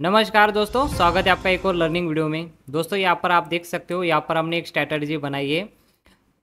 नमस्कार दोस्तों स्वागत है आपका एक और लर्निंग वीडियो में दोस्तों यहाँ पर आप देख सकते हो यहाँ पर हमने एक स्ट्रैटेजी बनाई है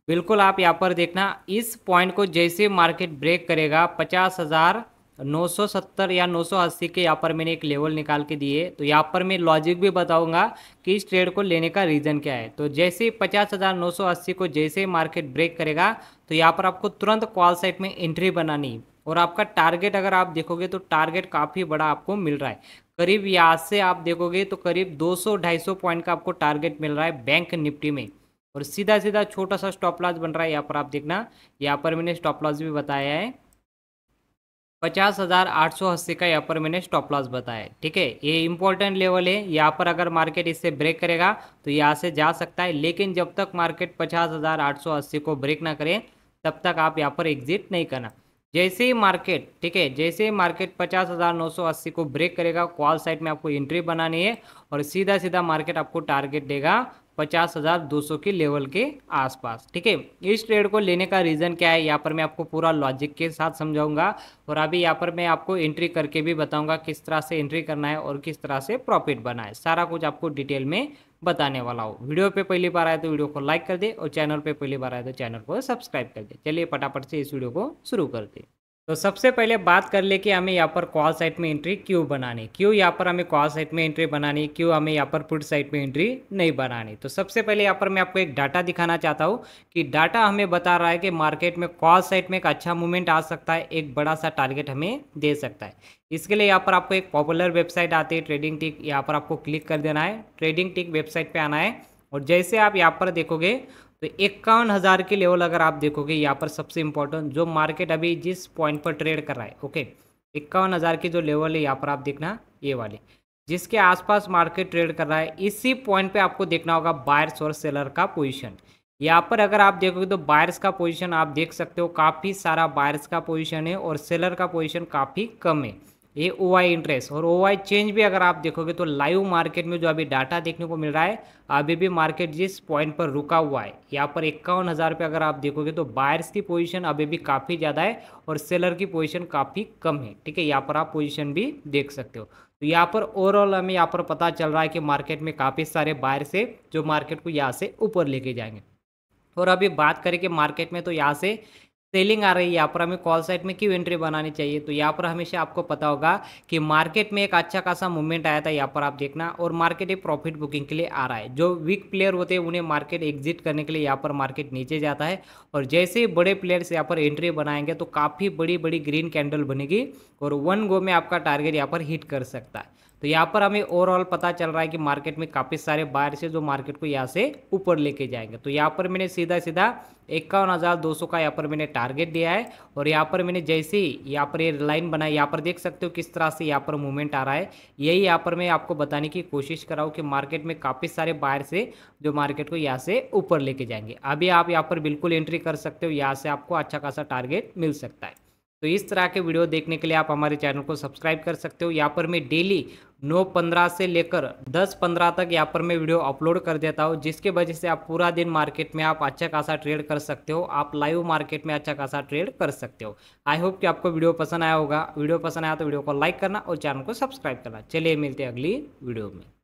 बिल्कुल आप यहाँ पर देखना इस पॉइंट को जैसे मार्केट ब्रेक करेगा पचास हज़ार नौ सौ सत्तर या नौ सौ अस्सी के यहाँ पर मैंने एक लेवल निकाल के दिए तो यहाँ पर मैं लॉजिक भी बताऊँगा कि इस ट्रेड को लेने का रीज़न क्या है तो जैसे पचास हज़ार नौ सौ अस्सी को जैसे मार्केट ब्रेक करेगा तो यहाँ पर आपको तुरंत कॉल साइट में एंट्री बनानी और आपका टारगेट अगर आप देखोगे तो टारगेट काफ़ी बड़ा आपको मिल रहा है करीब यहाँ से आप देखोगे तो करीब 200-250 पॉइंट का आपको टारगेट मिल रहा है बैंक निफ्टी में और सीधा सीधा छोटा सा स्टॉप लॉस बन रहा है यहाँ पर आप देखना यहाँ पर मैंने स्टॉप लॉस भी बताया है पचास हज़ार आठ सौ अस्सी का यहाँ पर मैंने स्टॉप लॉस बताया है ठीक है ये इंपॉर्टेंट लेवल है यहाँ पर अगर मार्केट इससे ब्रेक करेगा तो यहाँ से जा सकता है लेकिन जब तक मार्केट पचास हज़ार आठ सौ अस्सी को ब्रेक ना करे तब तक आप यहाँ पर एग्जिट नहीं करना जैसे ही मार्केट ठीक है जैसे ही मार्केट पचास हज़ार नौ सौ अस्सी को ब्रेक करेगा कॉल साइड में आपको एंट्री बनानी है और सीधा सीधा मार्केट आपको टारगेट देगा पचास हज़ार दो सौ के लेवल के आसपास ठीक है इस ट्रेड को लेने का रीज़न क्या है यहाँ पर मैं आपको पूरा लॉजिक के साथ समझाऊंगा और अभी यहाँ पर मैं आपको एंट्री करके भी बताऊंगा किस तरह से एंट्री करना है और किस तरह से प्रॉफिट बना है सारा कुछ आपको डिटेल में बताने वाला हूँ वीडियो पे पहली बार आए तो वीडियो को लाइक कर दे और चैनल पे पहली बार आए तो चैनल को सब्सक्राइब कर दे चलिए फटाफट से इस वीडियो को शुरू कर दे तो सबसे पहले बात कर ले कि हमें यहाँ पर कॉल साइट में एंट्री क्यों बनानी क्यों यहाँ पर हमें कॉल साइट में एंट्री बनानी क्यों हमें यहाँ पर पुट साइट में एंट्री नहीं बनानी तो सबसे पहले यहाँ पर मैं आपको एक डाटा दिखाना चाहता हूँ कि डाटा हमें बता रहा है कि मार्केट में कॉल साइट में एक अच्छा मूवमेंट आ सकता है एक बड़ा सा टारगेट हमें दे सकता है इसके लिए यहाँ पर आपको एक पॉपुलर वेबसाइट आती है ट्रेडिंग टिक यहाँ पर आपको क्लिक कर देना है ट्रेडिंग टिक वेबसाइट पर आना है और जैसे आप यहाँ पर देखोगे तो इक्यावन हज़ार के लेवल अगर आप देखोगे यहाँ पर सबसे इम्पोर्टेंट जो मार्केट अभी जिस पॉइंट पर ट्रेड कर रहा है ओके इक्यावन हज़ार की जो लेवल है यहाँ पर आप देखना ये वाली जिसके आसपास मार्केट ट्रेड कर रहा है इसी पॉइंट पे आपको देखना होगा बायर्स और सेलर का पोजीशन यहाँ पर अगर आप देखोगे तो बायर्स का पोजीशन आप देख सकते हो काफ़ी सारा बायर्स का पोजीशन है और सेलर का पोजीशन काफ़ी कम है ये ओ आई इंटरेस्ट और ओ आई चेंज भी अगर आप देखोगे तो लाइव मार्केट में जो अभी डाटा देखने को मिल रहा है अभी भी मार्केट जिस पॉइंट पर रुका हुआ है यहाँ पर इक्यावन हज़ार रुपये अगर आप देखोगे तो बायर्स की पोजीशन अभी भी काफ़ी ज़्यादा है और सेलर की पोजीशन काफ़ी कम है ठीक है यहाँ पर आप पोजिशन भी देख सकते हो तो यहाँ पर ओवरऑल हमें यहाँ पर पता चल रहा है कि मार्केट में काफ़ी सारे बायर्स है जो मार्केट को यहाँ से ऊपर लेके जाएंगे और अभी बात करें कि मार्केट में तो यहाँ से सेलिंग आ रही है यहाँ पर हमें कॉल साइड में क्यों एंट्री बनानी चाहिए तो यहाँ पर हमेशा आपको पता होगा कि मार्केट में एक अच्छा खासा मूवमेंट आया था यहाँ पर आप देखना और मार्केट एक प्रॉफिट बुकिंग के लिए आ रहा है जो वीक प्लेयर होते हैं उन्हें मार्केट एग्जिट करने के लिए यहाँ पर मार्केट नीचे जाता है और जैसे ही बड़े प्लेयर्स यहाँ पर एंट्री बनाएंगे तो काफ़ी बड़ी बड़ी ग्रीन कैंडल बनेगी और वन गो में आपका टारगेट यहाँ पर हिट कर सकता है तो यहाँ पर हमें ओवरऑल पता चल रहा है कि मार्केट में काफ़ी सारे बायर से जो मार्केट को यहाँ से ऊपर लेके जाएंगे तो यहाँ पर मैंने सीधा सीधा इक्यावन हज़ार दो सौ का यहाँ पर मैंने टारगेट दिया है और यहाँ पर मैंने जैसे ही यहाँ पर ये यह लाइन बनाई यहाँ पर देख सकते हो किस तरह से यहाँ पर मूवमेंट आ रहा है यही यहाँ पर मैं आपको बताने की कोशिश कर रहा हूँ कि मार्केट में काफ़ी सारे बायर से जो मार्केट को यहाँ से ऊपर लेके जाएंगे अभी आप यहाँ पर बिल्कुल एंट्री कर सकते हो यहाँ से आपको अच्छा खासा टारगेट मिल सकता है तो इस तरह के वीडियो देखने के लिए आप हमारे चैनल को सब्सक्राइब कर सकते हो यहाँ पर मैं डेली नौ पंद्रह से लेकर दस पंद्रह तक यहाँ पर मैं वीडियो अपलोड कर देता हूँ जिसके वजह से आप पूरा दिन मार्केट में आप अच्छा खासा ट्रेड कर सकते हो आप लाइव मार्केट में अच्छा खासा ट्रेड कर सकते हो आई होप कि आपको वीडियो पसंद आया होगा वीडियो पसंद आया तो वीडियो को लाइक करना और चैनल को सब्सक्राइब करना चलिए मिलते हैं अगली वीडियो में